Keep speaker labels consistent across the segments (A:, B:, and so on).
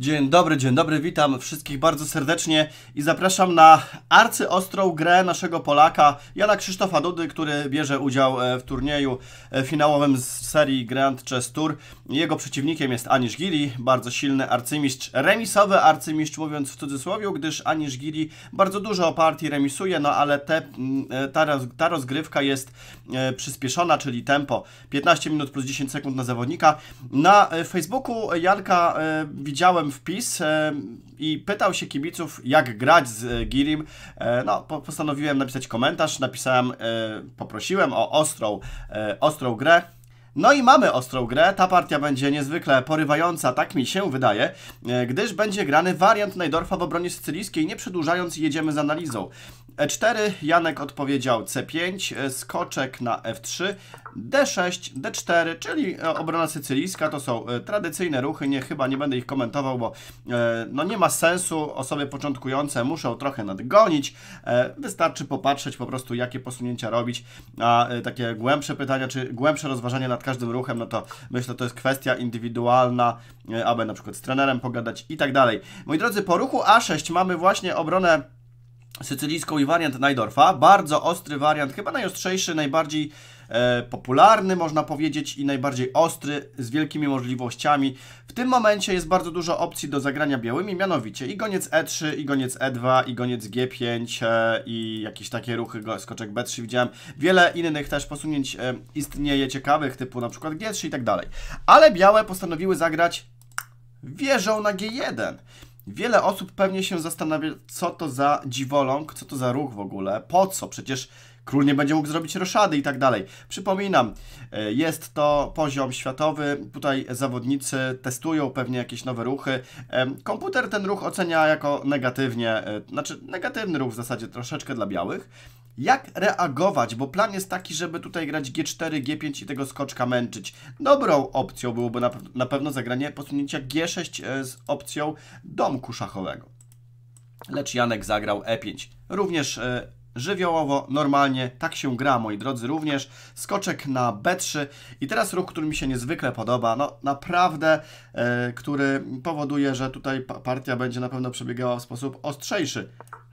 A: Dzień dobry, dzień dobry, witam wszystkich bardzo serdecznie i zapraszam na arcyostrą grę naszego Polaka Jana Krzysztofa Dudy, który bierze udział e, w turnieju e, finałowym z serii Grand Chess Tour. Jego przeciwnikiem jest Anish Giri, bardzo silny arcymistrz, remisowy arcymistrz mówiąc w cudzysłowie, gdyż Anish Giri bardzo dużo partii remisuje, no ale te, mm, e, ta, roz, ta rozgrywka jest przyspieszona, czyli tempo 15 minut plus 10 sekund na zawodnika. Na Facebooku Janka widziałem wpis e, i pytał się kibiców, jak grać z e, Girim. E, no, postanowiłem napisać komentarz, napisałem, poprosiłem o ostrą, ostrą grę. No i mamy ostrą grę, ta partia będzie niezwykle porywająca, tak mi się wydaje, gdyż będzie grany wariant Najdorfa w obronie sycylijskiej, nie przedłużając jedziemy z analizą. E4, Janek odpowiedział C5, e, skoczek na F3, D6, D4, czyli e, obrona sycylijska, to są e, tradycyjne ruchy, nie, chyba nie będę ich komentował, bo no nie ma sensu, osoby początkujące muszą trochę nadgonić, wystarczy popatrzeć po prostu jakie posunięcia robić, a takie głębsze pytania, czy głębsze rozważania nad każdym ruchem, no to myślę, to jest kwestia indywidualna, aby na przykład z trenerem pogadać i tak dalej. Moi drodzy, po ruchu A6 mamy właśnie obronę sycylijską i wariant Najdorfa. Bardzo ostry wariant, chyba najostrzejszy, najbardziej e, popularny, można powiedzieć, i najbardziej ostry, z wielkimi możliwościami. W tym momencie jest bardzo dużo opcji do zagrania białymi, mianowicie i goniec E3, i goniec E2, i goniec G5, e, i jakieś takie ruchy, go, skoczek B3 widziałem. Wiele innych też posunięć e, istnieje ciekawych, typu na przykład G3 i tak dalej. Ale białe postanowiły zagrać wieżą na G1. Wiele osób pewnie się zastanawia, co to za dziwoląg, co to za ruch w ogóle, po co? Przecież król nie będzie mógł zrobić roszady i tak dalej. Przypominam, e, jest to poziom światowy, tutaj zawodnicy testują pewnie jakieś nowe ruchy. Komputer ten ruch ocenia jako negatywnie, e, znaczy negatywny ruch w zasadzie troszeczkę dla białych jak reagować, bo plan jest taki, żeby tutaj grać G4, G5 i tego skoczka męczyć. Dobrą opcją byłoby na, na pewno zagranie posunięcia G6 e, z opcją domku szachowego. Lecz Janek zagrał E5. Również e, żywiołowo, normalnie, tak się gra, moi drodzy, również. Skoczek na B3 i teraz ruch, który mi się niezwykle podoba, no naprawdę, e, który powoduje, że tutaj partia będzie na pewno przebiegała w sposób ostrzejszy.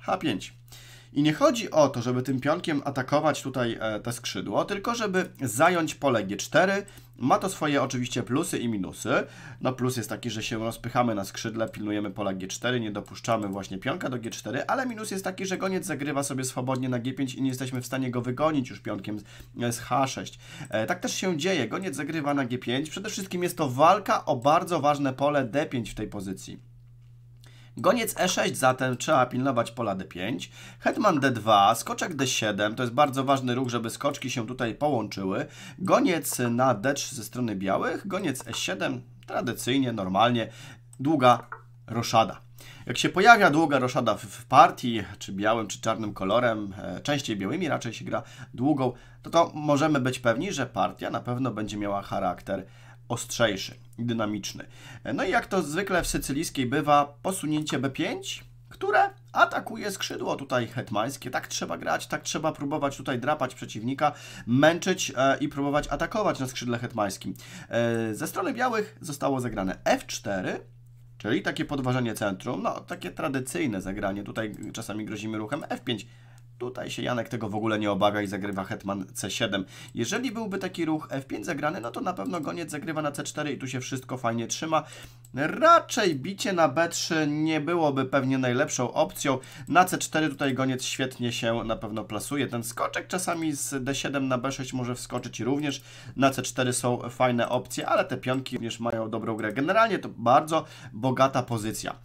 A: H5. I nie chodzi o to, żeby tym pionkiem atakować tutaj e, te skrzydło, tylko żeby zająć pole G4. Ma to swoje oczywiście plusy i minusy. No plus jest taki, że się rozpychamy na skrzydle, pilnujemy pola G4, nie dopuszczamy właśnie pionka do G4, ale minus jest taki, że goniec zagrywa sobie swobodnie na G5 i nie jesteśmy w stanie go wygonić już pionkiem z e, H6. E, tak też się dzieje, goniec zagrywa na G5. Przede wszystkim jest to walka o bardzo ważne pole D5 w tej pozycji. Goniec e6, zatem trzeba pilnować pola d5. Hetman d2, skoczek d7, to jest bardzo ważny ruch, żeby skoczki się tutaj połączyły. Goniec na d3 ze strony białych, goniec e7, tradycyjnie, normalnie, długa roszada. Jak się pojawia długa roszada w, partii, czy białym, czy czarnym kolorem, e, częściej białymi raczej się gra długą, to to możemy być pewni, że partia na pewno będzie miała charakter ostrzejszy i dynamiczny. No i jak to zwykle w sycylijskiej bywa, posunięcie B5, które atakuje skrzydło tutaj hetmańskie. Tak trzeba grać, tak trzeba próbować tutaj drapać przeciwnika, męczyć e, i próbować atakować na skrzydle hetmańskim. E, ze strony białych zostało zagrane F4, czyli takie podważenie centrum, no takie tradycyjne zagranie. Tutaj czasami grozimy ruchem F5, Tutaj się Janek tego w ogóle nie obawia i zagrywa hetman c7. Jeżeli byłby taki ruch f5 zagrany, no to na pewno goniec zagrywa na c4 i tu się wszystko fajnie trzyma. Raczej bicie na b3 nie byłoby pewnie najlepszą opcją. Na c4 tutaj goniec świetnie się na pewno plasuje. Ten skoczek czasami z d7 na b6 może wskoczyć również. Na c4 są fajne opcje, ale te pionki również mają dobrą grę. Generalnie to bardzo bogata pozycja.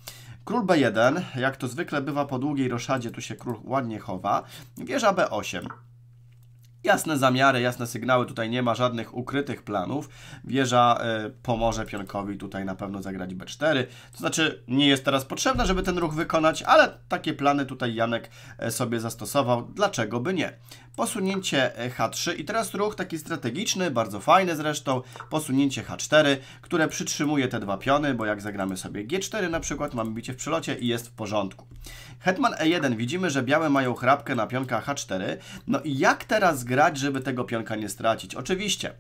A: Król B1, jak to zwykle bywa po długiej roszadzie, tu się król ładnie chowa. Wieża B8. Jasne zamiary, jasne sygnały, tutaj nie ma żadnych ukrytych planów. Wieża y, e, pomoże pionkowi tutaj na pewno zagrać B4. To znaczy nie jest teraz potrzebna, żeby ten ruch wykonać, ale takie plany tutaj Janek e, sobie zastosował. Dlaczego by nie? posunięcie e, H3 i teraz ruch taki strategiczny, bardzo fajny zresztą, posunięcie H4, które przytrzymuje te dwa piony, bo jak zagramy sobie G4 na przykład, mamy bicie w przelocie i jest w porządku. Hetman E1, widzimy, że białe mają chrapkę na pionka H4, no i jak teraz grać, żeby tego pionka nie stracić? Oczywiście,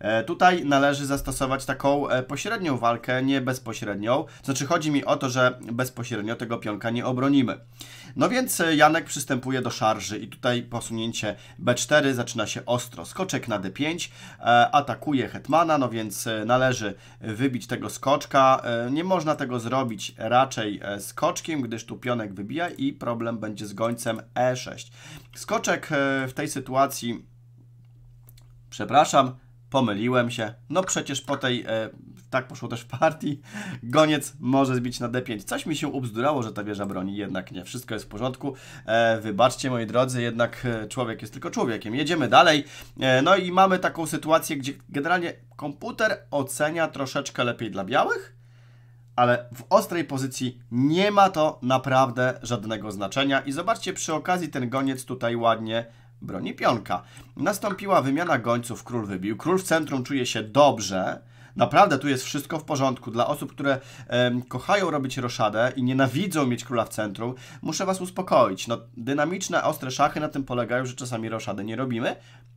A: E, tutaj należy zastosować taką e, pośrednią walkę, nie bezpośrednią. Znaczy chodzi mi o to, że bezpośrednio tego pionka nie obronimy. No więc e, Janek przystępuje do szarży i tutaj posunięcie B4 zaczyna się ostro. Skoczek na D5, atakuje hetmana, no więc należy wybić tego skoczka. Nie można tego zrobić raczej skoczkiem, gdyż tu pionek wybija i problem będzie z gońcem E6. Skoczek w tej sytuacji przepraszam, pomyliłem się. No przecież po tej, e, tak poszło też w partii, goniec może zbić na D5. Coś mi się ubzdurało, że ta wieża broni, jednak nie, wszystko jest w porządku. E, wybaczcie moi drodzy, jednak e, człowiek jest tylko człowiekiem. Jedziemy dalej. E, no i mamy taką sytuację, gdzie generalnie komputer ocenia troszeczkę lepiej dla białych, ale w ostrej pozycji nie ma to naprawdę żadnego znaczenia. I zobaczcie, przy okazji ten goniec tutaj ładnie broni pionka. Nastąpiła wymiana gońców, król wybił. Król w centrum czuje się dobrze. Naprawdę tu jest wszystko w porządku. Dla osób, które e, kochają robić roszadę i nienawidzą mieć króla w centrum, muszę was uspokoić. No, dynamiczne, ostre szachy na tym polegają, że czasami roszady nie robimy,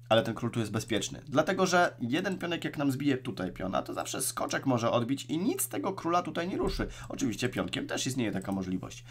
A: ale ten król tu jest bezpieczny. Dlatego, że jeden pionek jak nam zbije tutaj piona, to zawsze skoczek może odbić i nic tego króla tutaj nie ruszy. Oczywiście pionkiem też istnieje taka możliwość.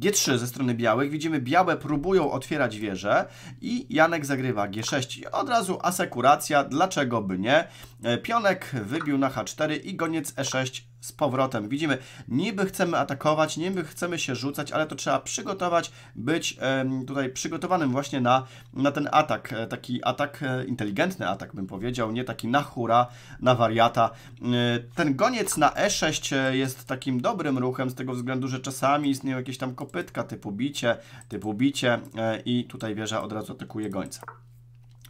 A: G3 ze strony białych. Widzimy, białe próbują otwierać wieżę i Janek zagrywa G6. Od razu asekuracja, dlaczego by nie? E, Pionek wybił na H4 i goniec E6 z powrotem. Widzimy, niby chcemy atakować, niby chcemy się rzucać, ale to trzeba przygotować, być tutaj przygotowanym właśnie na, na ten atak. E, taki atak, e, inteligentny atak bym powiedział, nie taki na hura, na wariata. E, ten goniec na E6 jest takim dobrym ruchem z tego względu, że czasami istnieją jakieś tam kopytka typu bicie, typu bicie i tutaj wieża od razu atakuje gońca.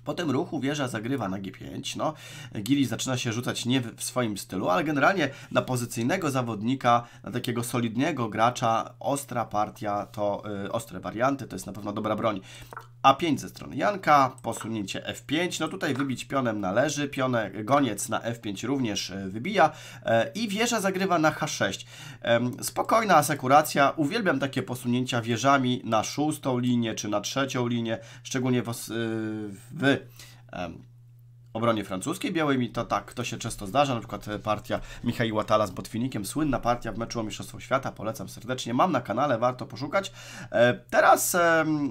A: Po tym ruchu wieża zagrywa na G5. No, Gili zaczyna się rzucać nie w swoim stylu, ale generalnie na pozycyjnego zawodnika, na takiego solidnego gracza, ostra partia to y, ostre warianty, to jest na pewno dobra broń. A5 ze strony Janka, posunięcie F5, no tutaj wybić pionem należy, pionę, goniec na F5 również y, wybija y, i wieża zagrywa na H6. Spokojna asekuracja, uwielbiam takie posunięcia wieżami na szóstą linię czy na trzecią linię, szczególnie w, w So. um, obronie francuskiej białymi, to tak, to się często zdarza, na przykład e, partia Michaiła Tala z Botwinikiem, słynna partia w meczu o Mistrzostwo Świata, polecam serdecznie, mam na kanale, warto poszukać. E, teraz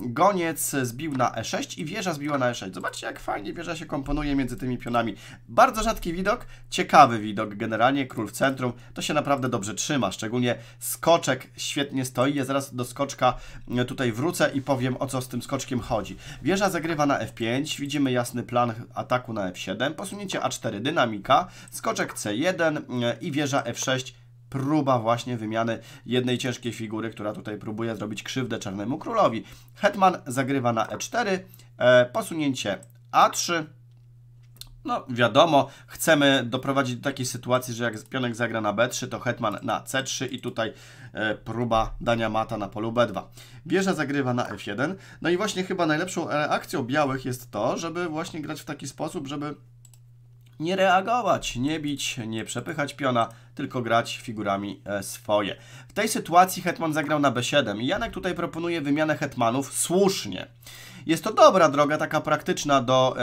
A: Goniec zbił na E6 i wieża zbiła na E6. Zobaczcie, jak fajnie wieża się komponuje między tymi pionami. Bardzo rzadki widok, ciekawy widok, generalnie król w centrum, to się naprawdę dobrze trzyma, szczególnie skoczek świetnie stoi, ja zaraz do skoczka e, tutaj wrócę i powiem, o co z tym skoczkiem chodzi. Wieża zagrywa na F5, widzimy jasny plan ataku na F7, posunięcie A4 dynamika, skoczek C1 e, i wieża F6 próba właśnie wymiany jednej ciężkiej figury, która tutaj próbuje zrobić krzywdę czarnemu królowi. Hetman zagrywa na E4, e, posunięcie A3, no wiadomo, chcemy doprowadzić do takiej sytuacji, że jak pionek zagra na B3, to hetman na C3 i tutaj E, próba dania mata na polu B2. Wieża zagrywa na F1. No i właśnie chyba najlepszą reakcją białych jest to, żeby właśnie grać w taki sposób, żeby nie reagować, nie bić, nie przepychać piona, tylko grać figurami e, swoje. W tej sytuacji hetman zagrał na b7 i Janek tutaj proponuje wymianę hetmanów słusznie. Jest to dobra droga, taka praktyczna do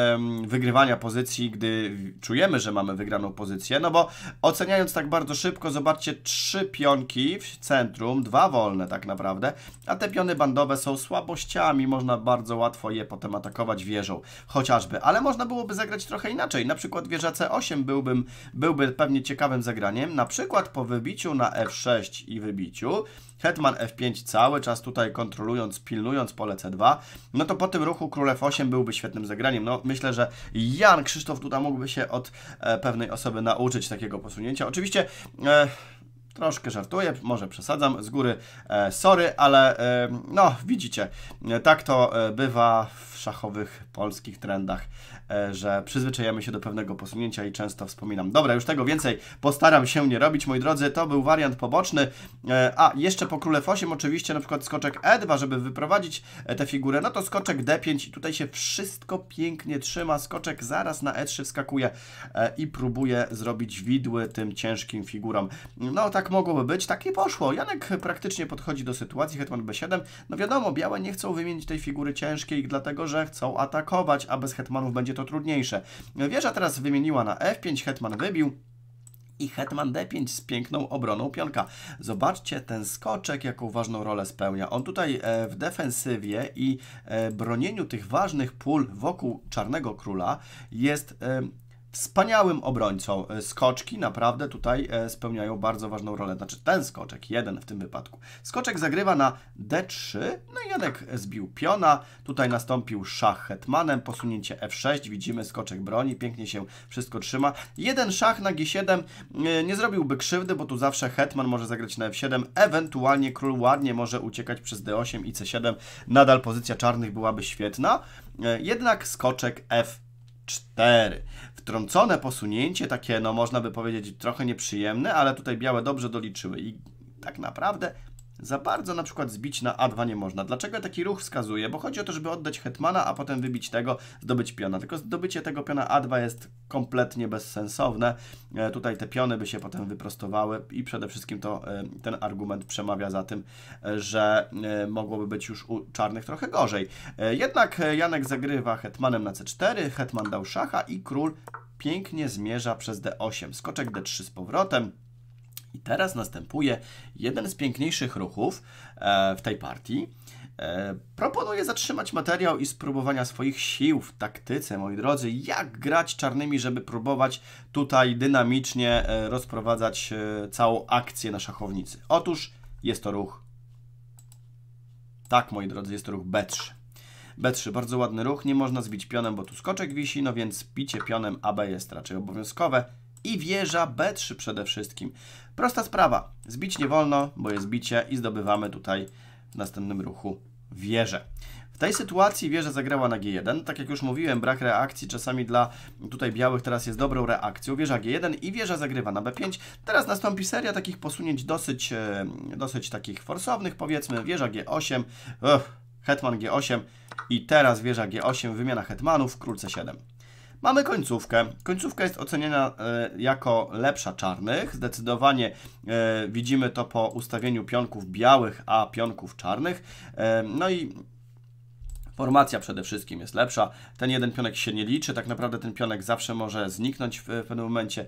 A: wygrywania pozycji, gdy czujemy, że mamy wygraną pozycję, no bo oceniając tak bardzo szybko, zobaczcie, trzy pionki w centrum, dwa wolne tak naprawdę, a te piony bandowe są słabościami, można bardzo łatwo je potem atakować wieżą, chociażby, ale można byłoby zagrać trochę inaczej, na przykład wieża C8 byłbym, byłby pewnie ciekawym zagraniem, na przykład po wybiciu na F6 i wybiciu, hetman F5 cały czas tutaj kontrolując, pilnując pole C2, no to po po tym ruchu Królew 8 byłby świetnym zagraniem. No, myślę, że Jan Krzysztof tutaj mógłby się od e, pewnej osoby nauczyć takiego posunięcia. Oczywiście... E, Troszkę żartuję, może przesadzam z góry, e, sorry, ale e, no widzicie, e, tak to e, bywa w szachowych polskich trendach, e, że przyzwyczajamy się do pewnego posunięcia i często wspominam. Dobra, już tego więcej postaram się nie robić, moi drodzy, to był wariant poboczny. E, a, jeszcze po króle 8 oczywiście na przykład skoczek E2, żeby wyprowadzić e, tę figurę, no to skoczek D5 i tutaj się wszystko pięknie trzyma, skoczek zaraz na E3 wskakuje i próbuje zrobić widły tym ciężkim figurom. No tak mogłoby być, tak nie poszło. Janek praktycznie podchodzi do sytuacji, hetman B7, no wiadomo, białe nie chcą wymienić tej figury ciężkiej, dlatego, że chcą atakować, a bez hetmanów będzie to trudniejsze. Wieża teraz wymieniła na f5, hetman wybił i hetman d5 z piękną obroną pionka. Zobaczcie ten skoczek, jaką ważną rolę spełnia. On tutaj e, w defensywie i e, bronieniu tych ważnych pól wokół czarnego króla jest e, wspaniałym obrońcą. E, skoczki naprawdę tutaj e, spełniają bardzo ważną rolę. Znaczy ten skoczek, jeden w tym wypadku. Skoczek zagrywa na D3, no i Janek zbił piona, tutaj nastąpił szach hetmanem, posunięcie F6, widzimy skoczek broni, pięknie się wszystko trzyma. Jeden szach na G7 e, nie zrobiłby krzywdy, bo tu zawsze hetman może zagrać na F7, ewentualnie król ładnie może uciekać przez D8 i C7, nadal pozycja czarnych byłaby świetna, jednak skoczek f 4. Wtrącone posunięcie, takie no można by powiedzieć trochę nieprzyjemne, ale tutaj białe dobrze doliczyły i tak naprawdę za bardzo na przykład zbić na A2 nie można. Dlaczego taki ruch wskazuje? Bo chodzi o to, żeby oddać hetmana, a potem wybić tego, zdobyć piona. Tylko zdobycie tego piona A2 jest kompletnie bezsensowne. E, tutaj te piony by się potem wyprostowały i przede wszystkim to e, ten argument przemawia za tym, e, że e, mogłoby być już u czarnych trochę gorzej. E, jednak e, Janek zagrywa hetmanem na C4, hetman dał szacha i król pięknie zmierza przez D8. Skoczek D3 z powrotem. I teraz następuje jeden z piękniejszych ruchów e, w tej partii. E, proponuję zatrzymać materiał i spróbowania swoich sił w taktyce, moi drodzy, jak grać czarnymi, żeby próbować tutaj dynamicznie e, rozprowadzać całą akcję na szachownicy. Otóż jest to ruch, tak moi drodzy, jest to ruch B3. B3, bardzo ładny ruch, nie można zbić pionem, bo tu skoczek wisi, no więc bicie pionem AB jest raczej obowiązkowe i wieża B3 przede wszystkim. Prosta sprawa, zbić nie wolno, bo jest bicie i zdobywamy tutaj w następnym ruchu wieżę. W tej sytuacji wieża zagrała na G1. Tak jak już mówiłem, brak reakcji czasami dla tutaj białych teraz jest dobrą reakcją. Wieża G1 i wieża zagrywa na B5. Teraz nastąpi seria takich posunięć dosyć, e, dosyć takich forsownych powiedzmy. Wieża G8, Uff, hetman G8 i teraz wieża G8, wymiana hetmanów, król C7. Mamy końcówkę. Końcówka jest oceniana e, jako lepsza czarnych. Zdecydowanie e, widzimy to po ustawieniu pionków białych, a pionków czarnych. E, no i Formacja przede wszystkim jest lepsza. Ten jeden pionek się nie liczy, tak naprawdę ten pionek zawsze może zniknąć w pewnym momencie,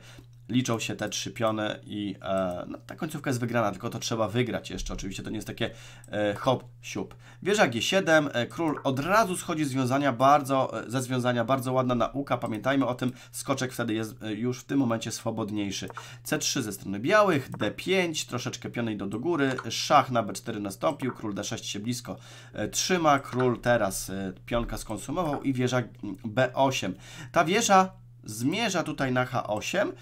A: liczą się te trzy piony i e, no, ta końcówka jest wygrana, tylko to trzeba wygrać jeszcze. Oczywiście to nie jest takie e, hop, siup. Wieża G7, e, król od razu schodzi związania bardzo, e, ze związania, bardzo ładna nauka, pamiętajmy o tym, skoczek wtedy jest e, już w tym momencie swobodniejszy. C3 ze strony białych, D5, troszeczkę piony idą do góry, szach na B4 nastąpił, król D6 się blisko e, trzyma, król teraz pionka skonsumował i wieża B8. Ta wieża zmierza tutaj na H8.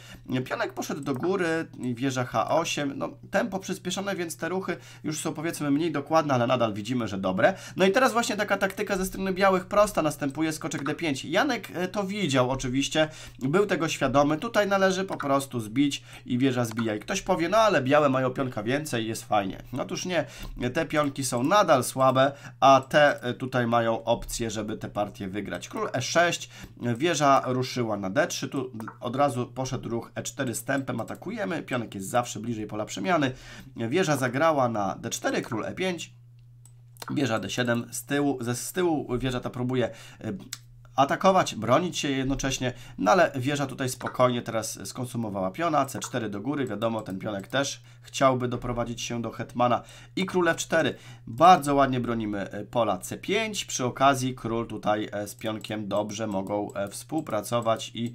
A: Pionek poszedł do góry, wieża H8. No, tempo przyspieszone, więc te ruchy już są powiedzmy mniej dokładne, ale nadal widzimy, że dobre. No i teraz właśnie taka taktyka ze strony białych prosta następuje skoczek D5. Janek e, to widział oczywiście, był tego świadomy. Tutaj należy po prostu zbić i wieża zbija. I ktoś powie, no ale białe mają pionka więcej, jest fajnie. Otóż no nie, te pionki są nadal słabe, a te e, tutaj mają opcję, żeby te partie wygrać. Król E6, wieża ruszyła na d e 3 tu od razu poszedł ruch E4 z tempem, atakujemy, pionek jest zawsze bliżej pola przemiany, wieża zagrała na D4, król E5, Wieża D7 z tyłu, ze z tyłu wieża ta próbuje atakować, bronić się jednocześnie, no ale wieża tutaj spokojnie teraz skonsumowała piona, c4 do góry, wiadomo, ten pionek też chciałby doprowadzić się do hetmana i król f4. Bardzo ładnie bronimy e, pola c5, przy okazji król tutaj e, z pionkiem dobrze mogą e, współpracować i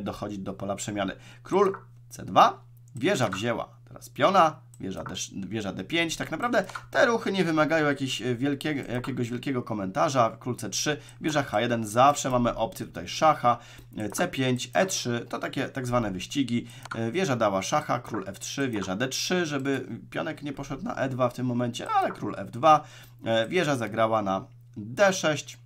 A: dochodzić do pola przemiany. Król c2, wieża wzięła teraz piona, wieża, D, wieża D5. Tak naprawdę te ruchy nie wymagają jakiegoś wielkiego, jakiegoś wielkiego komentarza. Król C3, wieża H1, zawsze mamy opcję tutaj szacha, e, C5, E3, to takie tak zwane wyścigi. E, wieża dała szacha, król F3, wieża D3, żeby pionek nie poszedł na E2 w tym momencie, ale król F2, e, wieża zagrała na D6,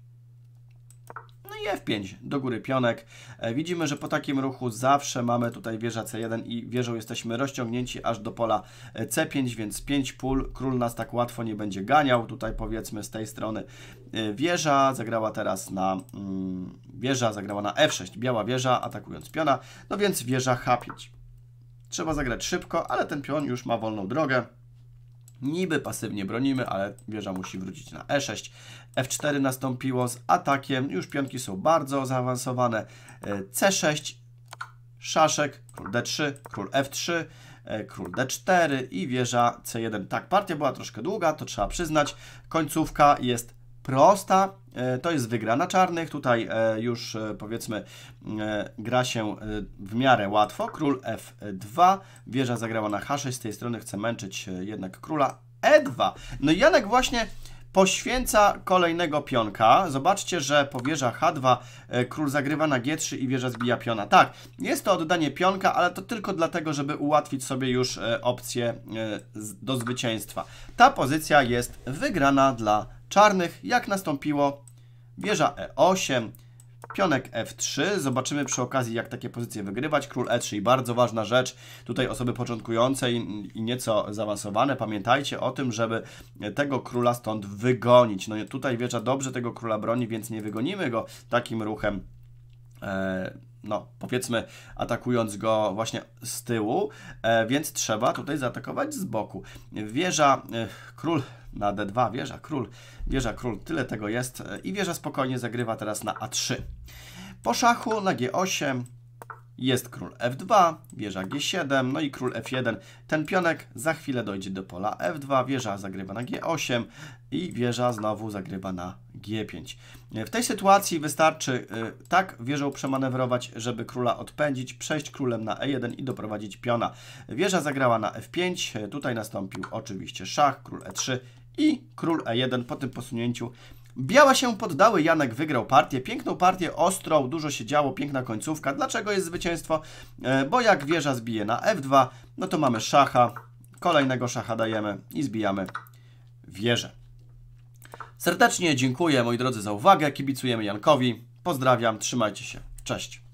A: i F5 do góry pionek. E, widzimy, że po takim ruchu zawsze mamy tutaj wieża C1 i wieżą jesteśmy rozciągnięci aż do pola e, C5, więc 5 pól. Król nas tak łatwo nie będzie ganiał. Tutaj powiedzmy z tej strony e, wieża, zagrała teraz na mm, wieża, zagrała na F6, biała wieża atakując piona, no więc wieża H5. Trzeba zagrać szybko, ale ten pion już ma wolną drogę. Niby pasywnie bronimy, ale wieża musi wrócić na E6. F4 nastąpiło z atakiem. Już pionki są bardzo zaawansowane. E, C6, szaszek, król D3, król F3, e, król D4 i wieża C1. Tak, partia była troszkę długa, to trzeba przyznać. Końcówka jest prosta. E, to jest wygrana czarnych. Tutaj e, już e, powiedzmy gra się w miarę łatwo. Król F2. Wieża zagrała na H6. Z tej strony chce męczyć jednak króla E2. No i Janek właśnie Poświęca kolejnego pionka. Zobaczcie, że powierza H2, e, król zagrywa na G3 i wieża zbija piona. Tak, jest to oddanie pionka, ale to tylko dlatego, żeby ułatwić sobie już e, opcję e, do zwycięstwa. Ta pozycja jest wygrana dla czarnych, jak nastąpiło wieża E8, Pionek F3. Zobaczymy przy okazji, jak takie pozycje wygrywać. Król E3 i bardzo ważna rzecz. Tutaj osoby początkujące i nieco zaawansowane, pamiętajcie o tym, żeby tego króla stąd wygonić. No tutaj wiecza dobrze tego króla broni, więc nie wygonimy go takim ruchem. E, no powiedzmy atakując go właśnie z tyłu, e, więc trzeba tutaj zaatakować z boku. Wieża e, król na d2, wieża król, wieża król, tyle tego jest e, i wieża spokojnie zagrywa teraz na a3. Po szachu na g8 jest król f2, wieża g7, no i król f1. Ten pionek za chwilę dojdzie do pola f2, wieża zagrywa na g8 i wieża znowu zagrywa na g5. W tej sytuacji wystarczy y, tak wieżą przemanewrować, żeby króla odpędzić, przejść królem na e1 i doprowadzić piona. Wieża zagrała na f5, tutaj nastąpił oczywiście szach, król e3 i król e1 po tym posunięciu Biała się poddały, Janek wygrał partię, piękną partię, ostrą, dużo się działo, piękna końcówka. Dlaczego jest zwycięstwo? E, bo jak wieża zbije na F2, no to mamy szacha, kolejnego szacha dajemy i zbijamy wieżę. Serdecznie dziękuję moi drodzy za uwagę, kibicujemy Jankowi, pozdrawiam, trzymajcie się, cześć.